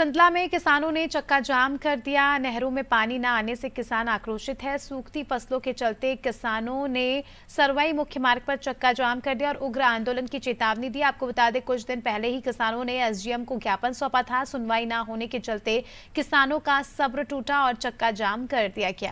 चंदला में किसानों ने चक्का जाम कर दिया नहरों में पानी न आने से किसान आक्रोशित है सूखती फसलों के चलते किसानों ने सरवाई मुख्य मार्ग पर चक्का जाम कर दिया और उग्र आंदोलन की चेतावनी दी आपको बता दें कुछ दिन पहले ही किसानों ने एसडीएम को ज्ञापन सौंपा था सुनवाई न होने के चलते किसानों का सब्र टूटा और चक्का जाम कर दिया गया